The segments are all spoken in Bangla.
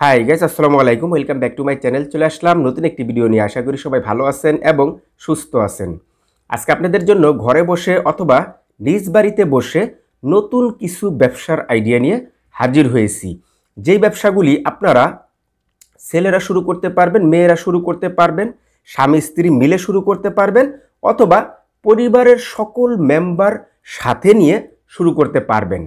হাই গ্যাস আসসালামু আলাইকুম welcome back to my channel চলে আসলাম নতুন একটি ভিডিও নিয়ে আশা করি সবাই ভালো আছেন এবং সুস্থ আছেন আজকে আপনাদের জন্য ঘরে বসে অথবা নিজ বাড়িতে বসে নতুন কিছু ব্যবসার আইডিয়া নিয়ে হাজির হয়েছি যেই ব্যবসাগুলি আপনারা ছেলেরা শুরু করতে পারবেন মেয়েরা শুরু করতে পারবেন স্বামী স্ত্রী মিলে শুরু করতে পারবেন অথবা পরিবারের সকল মেম্বার সাথে নিয়ে শুরু করতে পারবেন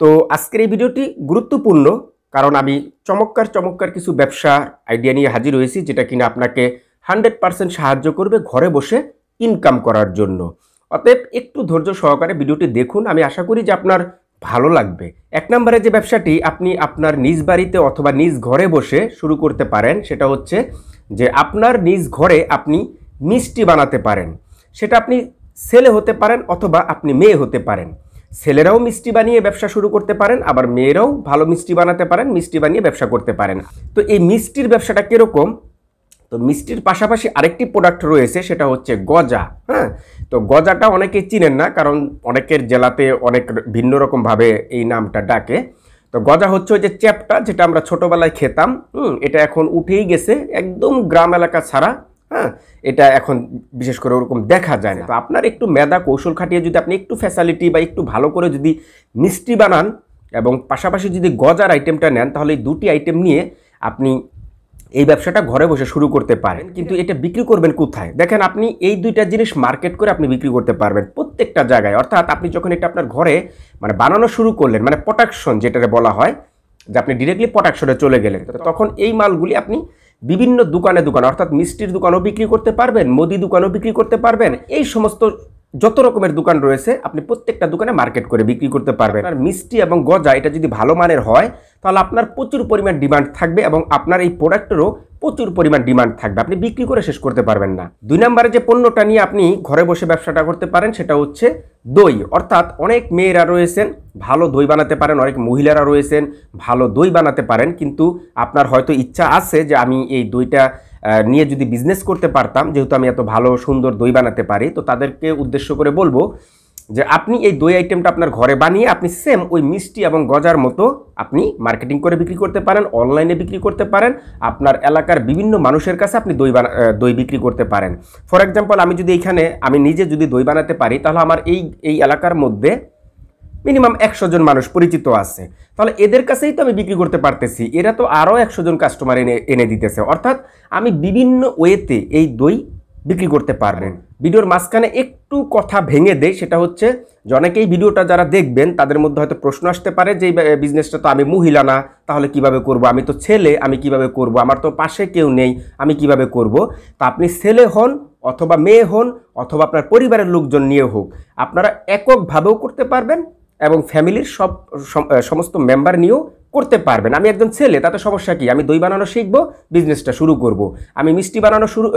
তো আজকের এই ভিডিওটি গুরুত্বপূর্ণ কারণ আমি চমৎকার চমৎকার কিছু ব্যবসা আইডিয়া নিয়ে হাজির হয়েছি যেটা কিনা আপনাকে হান্ড্রেড সাহায্য করবে ঘরে বসে ইনকাম করার জন্য অতএব একটু ধৈর্য সহকারে ভিডিওটি দেখুন আমি আশা করি যে আপনার ভালো লাগবে এক নম্বরে যে ব্যবসাটি আপনি আপনার নিজ বাড়িতে অথবা নিজ ঘরে বসে শুরু করতে পারেন সেটা হচ্ছে যে আপনার নিজ ঘরে আপনি মিষ্টি বানাতে পারেন সেটা আপনি ছেলে হতে পারেন অথবা আপনি মেয়ে হতে পারেন ছেলেরাও মিষ্টি বানিয়ে ব্যবসা শুরু করতে পারেন আবার মেয়েরাও ভালো মিষ্টি বানাতে পারেন মিষ্টি বানিয়ে ব্যবসা করতে পারেন তো এই মিষ্টির ব্যবসাটা কীরকম তো মিষ্টির পাশাপাশি আরেকটি প্রোডাক্ট রয়েছে সেটা হচ্ছে গজা হ্যাঁ তো গজাটা অনেকে চিনেন না কারণ অনেকের জেলাতে অনেক ভিন্ন রকমভাবে এই নামটা ডাকে তো গজা হচ্ছে ওই যে চ্যাপটা যেটা আমরা ছোটোবেলায় খেতাম হুম এটা এখন উঠেই গেছে একদম গ্রাম এলাকা ছাড়া হ্যাঁ এটা এখন বিশেষ করে ওরকম দেখা যায় না তো আপনার একটু মেধা কৌশল খাটিয়ে যদি আপনি একটু ফ্যাসিলিটি বা একটু ভালো করে যদি মিষ্টি বানান এবং পাশাপাশি যদি গজার আইটেমটা নেন তাহলে এই দুটি আইটেম নিয়ে আপনি এই ব্যবসাটা ঘরে বসে শুরু করতে পারেন কিন্তু এটা বিক্রি করবেন কোথায় দেখেন আপনি এই দুইটা জিনিস মার্কেট করে আপনি বিক্রি করতে পারবেন প্রত্যেকটা জায়গায় অর্থাৎ আপনি যখন এটা আপনার ঘরে মানে বানানো শুরু করলেন মানে প্রোটাকশন যেটাকে বলা হয় যে আপনি ডিরেক্টলি প্রোটাকশনে চলে গেলেন তখন এই মালগুলি আপনি বিভিন্ন দোকানে দোকান অর্থাৎ মিষ্টির দোকানও বিক্রি করতে পারবেন মুদি দোকানও বিক্রি করতে পারবেন এই সমস্ত যত রকমের দোকান রয়েছে আপনি প্রত্যেকটা দোকানে মার্কেট করে বিক্রি করতে পারবেন আর মিষ্টি এবং গজা এটা যদি ভালো মানের হয় তাহলে আপনার প্রচুর পরিমাণ ডিমান্ড থাকবে এবং আপনার এই প্রোডাক্টেরও প্রচুর পরিমাণ ডিমান্ড থাকবে আপনি বিক্রি করে শেষ করতে পারবেন না দুই নম্বরে যে পণ্যটা নিয়ে আপনি ঘরে বসে ব্যবসাটা করতে পারেন সেটা হচ্ছে দই অর্থাৎ অনেক মেয়েরা রয়েছেন ভালো দই বানাতে পারেন অনেক মহিলারা রয়েছেন ভালো দই বানাতে পারেন কিন্তু আপনার হয়তো ইচ্ছা আছে যে আমি এই দইটা নিয়ে যদি বিজনেস করতে পারতাম যেহেতু আমি এত ভালো সুন্দর দই বানাতে পারি তো তাদেরকে উদ্দেশ্য করে বলবো যে আপনি এই দই আইটেমটা আপনার ঘরে বানিয়ে আপনি সেম ওই মিষ্টি এবং গজার মতো আপনি মার্কেটিং করে বিক্রি করতে পারেন অনলাইনে বিক্রি করতে পারেন আপনার এলাকার বিভিন্ন মানুষের কাছে আপনি দই দই বিক্রি করতে পারেন ফর এক্সাম্পল আমি যদি এখানে আমি নিজে যদি দই বানাতে পারি তাহলে আমার এই এই এলাকার মধ্যে মিনিমাম একশো জন মানুষ পরিচিত আছে তাহলে এদের কাছেই তো আমি বিক্রি করতে পারতেছি এরা তো আরও একশো জন কাস্টমার এনে এনে দিতেছে অর্থাৎ আমি বিভিন্ন ওয়েতে এই দই বিক্রি করতে পারবেন ভিডিওর মাঝখানে একটু কথা ভেঙে দেয় সেটা হচ্ছে যে অনেকেই ভিডিওটা যারা দেখবেন তাদের মধ্যে হয়তো প্রশ্ন আসতে পারে যে বিজনেসটা তো আমি মহিলা না তাহলে কিভাবে করব আমি তো ছেলে আমি কিভাবে করব আমার তো পাশে কেউ নেই আমি কিভাবে করব তা আপনি ছেলে হন অথবা মেয়ে হন অথবা আপনার পরিবারের লোকজন নিয়ে হোক আপনারা এককভাবেও করতে পারবেন এবং ফ্যামিলির সব সমস্ত মেম্বার নিয়েও করতে পারবেন আমি একজন ছেলে তাতে সমস্যা কি আমি দই বানানো শিখব বিজনেসটা শুরু করব। আমি মিষ্টি বানানো শুরু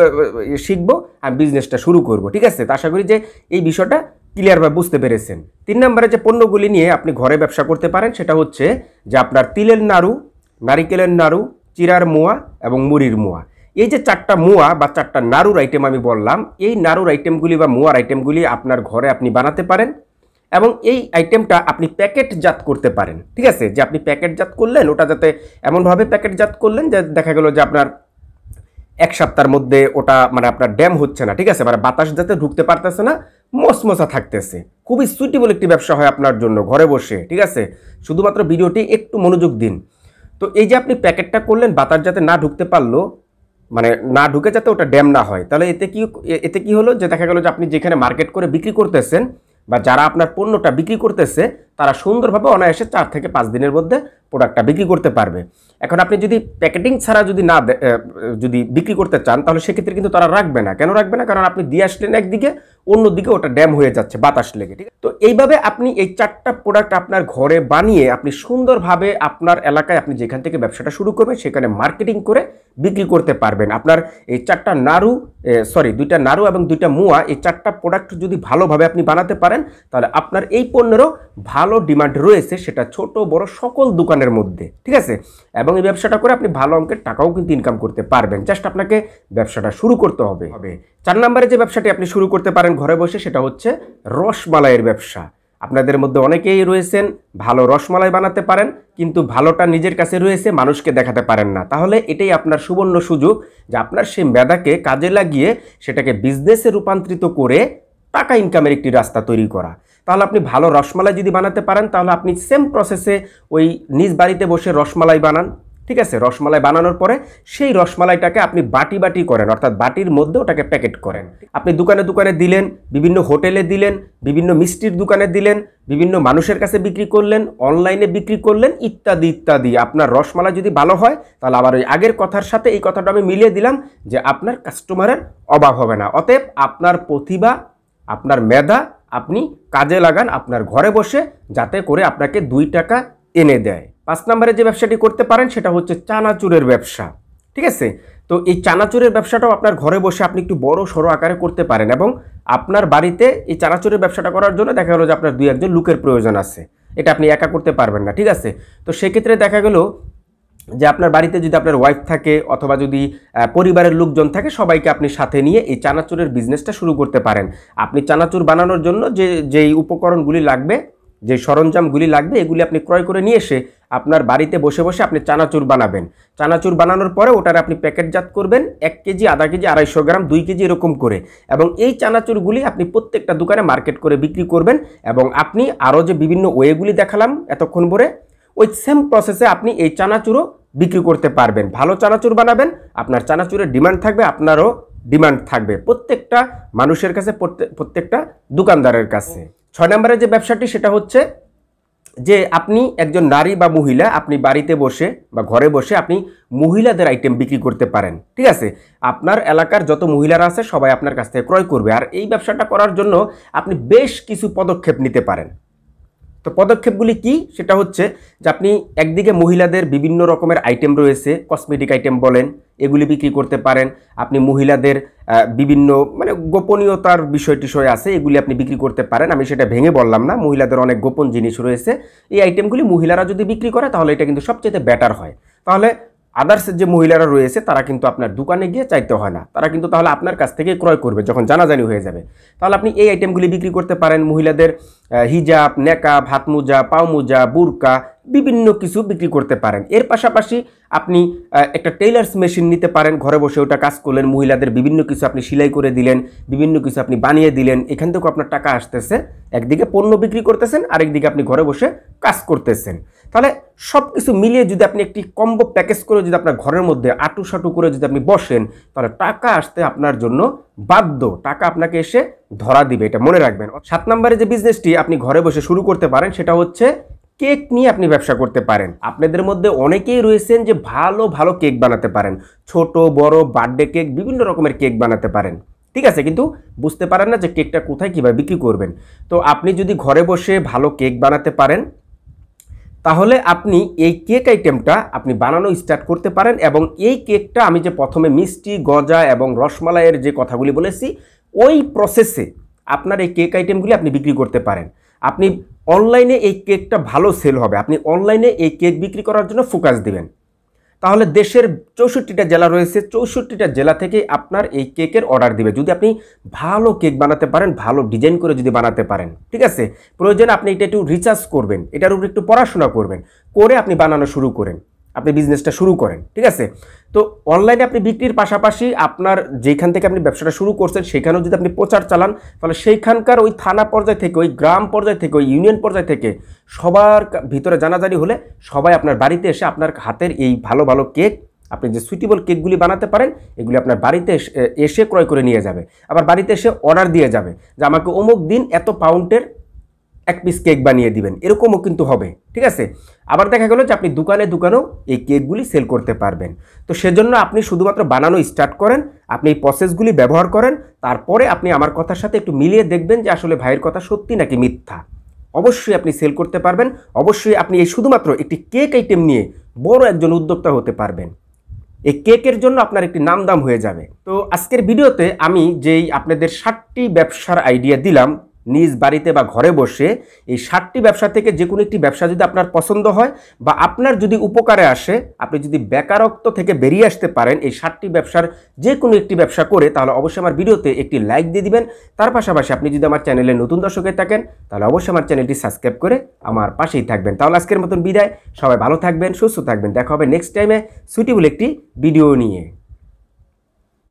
শিখব আমি বিজনেসটা শুরু করব ঠিক আছে তো আশা করি যে এই বিষয়টা ক্লিয়ারভাবে বুঝতে পেরেছেন তিন নম্বরে যে পণ্যগুলি নিয়ে আপনি ঘরে ব্যবসা করতে পারেন সেটা হচ্ছে যে আপনার তিলের নাড়ু নারিকেলের নাড়ু চিরার মোয়া এবং মুড়ির মোয়া এই যে চারটা মোয়া বা চারটা নাড়ুর আইটেম আমি বললাম এই নাড়ুর আইটেমগুলি বা মোয়ার আইটেমগুলি আপনার ঘরে আপনি বানাতে পারেন এবং এই আইটেমটা আপনি প্যাকেটজাত করতে পারেন ঠিক আছে যে আপনি প্যাকেটজাত করলেন ওটা যাতে এমনভাবে প্যাকেটজাত করলেন যে দেখা গেল যে আপনার এক সপ্তাহের মধ্যে ওটা মানে আপনার ড্যাম হচ্ছে না ঠিক আছে মানে বাতাস যাতে ঢুকতে পারতেছে না মসমসা থাকতেছে খুবই সুইটেবল একটি ব্যবসা হয় আপনার জন্য ঘরে বসে ঠিক আছে শুধুমাত্র ভিডিওটি একটু মনোযোগ দিন তো এই যে আপনি প্যাকেটটা করলেন বাতাস যাতে না ঢুকতে পারলো মানে না ঢুকে যাতে ওটা ড্যাম না হয় তাহলে এতে কি এতে কি হলো যে দেখা গেলো যে আপনি যেখানে মার্কেট করে বিক্রি করতেছেন বা যারা আপনার পণ্যটা বিক্রি করতেছে তারা সুন্দরভাবে অনায়াসে চার থেকে পাঁচ দিনের মধ্যে প্রোডাক্টটা বিক্রি করতে পারবে এখন আপনি যদি প্যাকেটিং ছাড়া যদি না যদি বিক্রি করতে চান তাহলে সেক্ষেত্রে কিন্তু তারা রাখবে না কেন রাখবে না কারণ আপনি দিয়ে আসলেন একদিকে অন্যদিকে ওটা ড্যাম হয়ে যাচ্ছে বাতাস লেগে ঠিক তো এইভাবে আপনি এই চারটা প্রোডাক্ট আপনার ঘরে বানিয়ে আপনি সুন্দরভাবে আপনার এলাকায় আপনি যেখান থেকে ব্যবসাটা শুরু করবেন সেখানে মার্কেটিং করে বিক্রি করতে পারবেন আপনার এই চারটা নাড়ু সরি দুইটা নাড়ু এবং দুইটা মুয়া এই চারটা প্রোডাক্ট যদি ভালোভাবে আপনি বানাতে পারেন তাহলে আপনার এই পণ্যেরও ভালো ডিমান্ড রয়েছে সেটা ছোট বড় সকল দোকানের মধ্যে ঠিক আছে এবং এবং এই ব্যবসাটা করে আপনি ভালো অঙ্কের টাকাও কিন্তু ইনকাম করতে পারবেন জাস্ট আপনাকে ব্যবসাটা শুরু করতে হবে চার নম্বরে যে ব্যবসাটি আপনি শুরু করতে পারেন ঘরে বসে সেটা হচ্ছে রসমালাইয়ের ব্যবসা আপনাদের মধ্যে অনেকেই রয়েছেন ভালো রসমালাই বানাতে পারেন কিন্তু ভালোটা নিজের কাছে রয়েছে মানুষকে দেখাতে পারেন না তাহলে এটাই আপনার সুবর্ণ সুযোগ যে আপনার সেই মেধাকে কাজে লাগিয়ে সেটাকে বিজনেসে রূপান্তরিত করে টাকা ইনকামের একটি রাস্তা তৈরি করা তাহলে আপনি ভালো রসমালাই যদি বানাতে পারেন তাহলে আপনি সেম প্রসেসে ওই নিজ বাড়িতে বসে রসমালাই বানান ঠিক আছে রসমালাই বানানোর পরে সেই রসমালাইটাকে আপনি বাটি বাটি করেন অর্থাৎ বাটির মধ্যে ওটাকে প্যাকেট করেন আপনি দোকানে দোকানে দিলেন বিভিন্ন হোটেলে দিলেন বিভিন্ন মিষ্টির দোকানে দিলেন বিভিন্ন মানুষের কাছে বিক্রি করলেন অনলাইনে বিক্রি করলেন ইত্যাদি ইত্যাদি আপনার রসমালাই যদি ভালো হয় তাহলে আবার ওই আগের কথার সাথে এই কথাটা আমি মিলিয়ে দিলাম যে আপনার কাস্টমারের অভাব হবে না অতএব আপনার প্রতিভা আপনার মেধা আপনি কাজে লাগান আপনার ঘরে বসে যাতে করে আপনাকে দুই টাকা এনে দেয় পাঁচ নম্বরে যে ব্যবসাটি করতে পারেন সেটা হচ্ছে চানাচুরের ব্যবসা ঠিক আছে তো এই চানাচুরের ব্যবসাটাও আপনার ঘরে বসে আপনি একটু বড় সড়ো আকারে করতে পারেন এবং আপনার বাড়িতে এই চানাচুরের ব্যবসাটা করার জন্য দেখা গেলো যে আপনার দুই একজন লুকের প্রয়োজন আছে এটা আপনি একা করতে পারবেন না ঠিক আছে তো সেক্ষেত্রে দেখা গেলো যে আপনার বাড়িতে যদি আপনার ওয়াইফ থাকে অথবা যদি পরিবারের লোকজন থাকে সবাইকে আপনি সাথে নিয়ে এই চানাচুরের বিজনেসটা শুরু করতে পারেন আপনি চানাচুর বানানোর জন্য যে যেই উপকরণগুলি লাগবে যে সরঞ্জামগুলি লাগবে এগুলি আপনি ক্রয় করে নিয়ে এসে আপনার বাড়িতে বসে বসে আপনি চানাচুর বানাবেন চানাচুর বানানোর পরে ওটার আপনি প্যাকেটজাত করবেন এক কেজি আধা কেজি আড়াইশো গ্রাম দুই কেজি এরকম করে এবং এই চানাচুরগুলি আপনি প্রত্যেকটা দোকানে মার্কেট করে বিক্রি করবেন এবং আপনি আরও যে বিভিন্ন ওয়েগুলি দেখালাম এতক্ষণ ভরে ওই সেম প্রসেসে আপনি এই চানাচুরও বিক্রি করতে পারবেন ভালো চানাচুর বানাবেন আপনার চানাচুরের ডিমান্ড থাকবে আপনারও ডিমান্ড থাকবে প্রত্যেকটা মানুষের কাছে প্রত্যেকটা দোকানদারের কাছে ছয় নম্বরের যে ব্যবসাটি সেটা হচ্ছে যে আপনি একজন নারী বা মহিলা আপনি বাড়িতে বসে বা ঘরে বসে আপনি মহিলাদের আইটেম বিক্রি করতে পারেন ঠিক আছে আপনার এলাকার যত মহিলারা আছে সবাই আপনার কাছ থেকে ক্রয় করবে আর এই ব্যবসাটা করার জন্য আপনি বেশ কিছু পদক্ষেপ নিতে পারেন তো পদক্ষেপগুলি কি সেটা হচ্ছে যে আপনি একদিকে মহিলাদের বিভিন্ন রকমের আইটেম রয়েছে কসমেটিক আইটেম বলেন এগুলি বিক্রি করতে পারেন আপনি মহিলাদের বিভিন্ন মানে গোপনীয়তার বিষয়টি সয় আছে এগুলি আপনি বিক্রি করতে পারেন আমি সেটা ভেঙে বললাম না মহিলাদের অনেক গোপন জিনিস রয়েছে এই আইটেমগুলি মহিলারা যদি বিক্রি করে তাহলে এটা কিন্তু সবচেয়ে বেটার হয় তাহলে আদার্স যে মহিলারা রয়েছে তারা কিন্তু আপনার দোকানে গিয়ে চাইতে হয় না তারা কিন্তু তাহলে আপনার কাছ থেকে ক্রয় করবে যখন জানাজানি হয়ে যাবে তাহলে আপনি এই আইটেমগুলি বিক্রি করতে পারেন মহিলাদের হিজাব নেকাব হাতমোজা পাওমোজা বুরকা বিভিন্ন কিছু বিক্রি করতে পারেন এর পাশাপাশি আপনি একটা টেইলার্স মেশিন নিতে পারেন ঘরে বসে ওটা কাজ করলেন মহিলাদের বিভিন্ন কিছু আপনি সেলাই করে দিলেন বিভিন্ন কিছু আপনি বানিয়ে দিলেন এখান থেকেও আপনার টাকা আসতেছে একদিকে পণ্য বিক্রি করতেছেন আরেকদিকে আপনি ঘরে বসে কাজ করতেছেন তাহলে সব কিছু মিলিয়ে যদি আপনি একটি কম্বো প্যাকেজ করে যদি আপনার ঘরের মধ্যে আটু সাটু করে যদি আপনি বসেন তাহলে টাকা আসতে আপনার জন্য বাধ্য টাকা আপনাকে এসে ধরা দিবে এটা মনে রাখবেন সাত নম্বরে যে বিজনেসটি আপনি ঘরে বসে শুরু করতে পারেন সেটা হচ্ছে কেক নিয়ে আপনি ব্যবসা করতে পারেন আপনাদের মধ্যে অনেকেই রয়েছেন যে ভালো ভালো কেক বানাতে পারেন ছোট বড় বার্থডে কেক বিভিন্ন রকমের কেক বানাতে পারেন ঠিক আছে কিন্তু বুঝতে পারেন না যে কেকটা কোথায় কীভাবে বিক্রি করবেন তো আপনি যদি ঘরে বসে ভালো কেক বানাতে পারেন তাহলে আপনি এই কেক আইটেমটা আপনি বানানো স্টার্ট করতে পারেন এবং এই কেকটা আমি যে প্রথমে মিষ্টি গজা এবং রসমালাইয়ের যে কথাগুলি বলেছি ওই প্রসেসে আপনার এই কেক আইটেমগুলি আপনি বিক্রি করতে পারেন আপনি অনলাইনে এই কেকটা ভালো সেল হবে আপনি অনলাইনে এই কেক বিক্রি করার জন্য ফোকাস দিবেন তাহলে দেশের চৌষট্টিটা জেলা রয়েছে চৌষট্টিটা জেলা থেকে আপনার এই কেকের অর্ডার দিবে যদি আপনি ভালো কেক বানাতে পারেন ভালো ডিজাইন করে যদি বানাতে পারেন ঠিক আছে প্রয়োজন আপনি এটা একটু রিচার্জ করবেন এটার উপর একটু পড়াশোনা করবেন করে আপনি বানানো শুরু করেন আপনি বিজনেসটা শুরু করেন ঠিক আছে তো অনলাইনে আপনি বিক্রির পাশাপাশি আপনার যেখান থেকে আপনি ব্যবসাটা শুরু করছেন সেখানেও যদি আপনি প্রচার চালান তাহলে সেইখানকার ওই থানা পর্যায় থেকে ওই গ্রাম পর্যায় থেকে ওই ইউনিয়ন পর্যায় থেকে সবার ভিতরে জানাজানি হলে সবাই আপনার বাড়িতে এসে আপনার হাতের এই ভালো ভালো কেক আপনি যে সুইটেবল কেকগুলি বানাতে পারেন এগুলি আপনার বাড়িতে এসে ক্রয় করে নিয়ে যাবে আবার বাড়িতে এসে অর্ডার দিয়ে যাবে যে আমাকে অমুক দিন এত পাউন্ডের এক পিস কেক বানিয়ে দিবেন এরকমও কিন্তু হবে ঠিক আছে আবার দেখা গেলো যে আপনি দোকানে দোকানেও এই কেকগুলি সেল করতে পারবেন তো সেজন্য আপনি শুধুমাত্র বানানো স্টার্ট করেন আপনি এই প্রসেসগুলি ব্যবহার করেন তারপরে আপনি আমার কথার সাথে একটু মিলিয়ে দেখবেন যে আসলে ভাইয়ের কথা সত্যি নাকি মিথ্যা অবশ্যই আপনি সেল করতে পারবেন অবশ্যই আপনি এই শুধুমাত্র একটি কেক আইটেম নিয়ে বড় একজন উদ্যোক্তা হতে পারবেন এই কেকের জন্য আপনার একটি নামদাম হয়ে যাবে তো আজকের ভিডিওতে আমি যেই আপনাদের ষাটটি ব্যবসার আইডিয়া দিলাম নিজ বাড়িতে বা ঘরে বসে এই সাতটি ব্যবসা থেকে যে কোনো একটি ব্যবসা যদি আপনার পছন্দ হয় বা আপনার যদি উপকারে আসে আপনি যদি বেকারত্ব থেকে বেরিয়ে আসতে পারেন এই সাতটি ব্যবসার যে কোনো একটি ব্যবসা করে তাহলে অবশ্যই আমার ভিডিওতে একটি লাইক দিয়ে দিবেন তার পাশাপাশি আপনি যদি আমার চ্যানেলে নতুন দর্শকে থাকেন তাহলে অবশ্যই আমার চ্যানেলটি সাবস্ক্রাইব করে আমার পাশেই থাকবেন তাহলে আজকের মতন বিদায় সবাই ভালো থাকবেন সুস্থ থাকবেন দেখা হবে নেক্সট টাইমে সুইটেবল একটি ভিডিও নিয়ে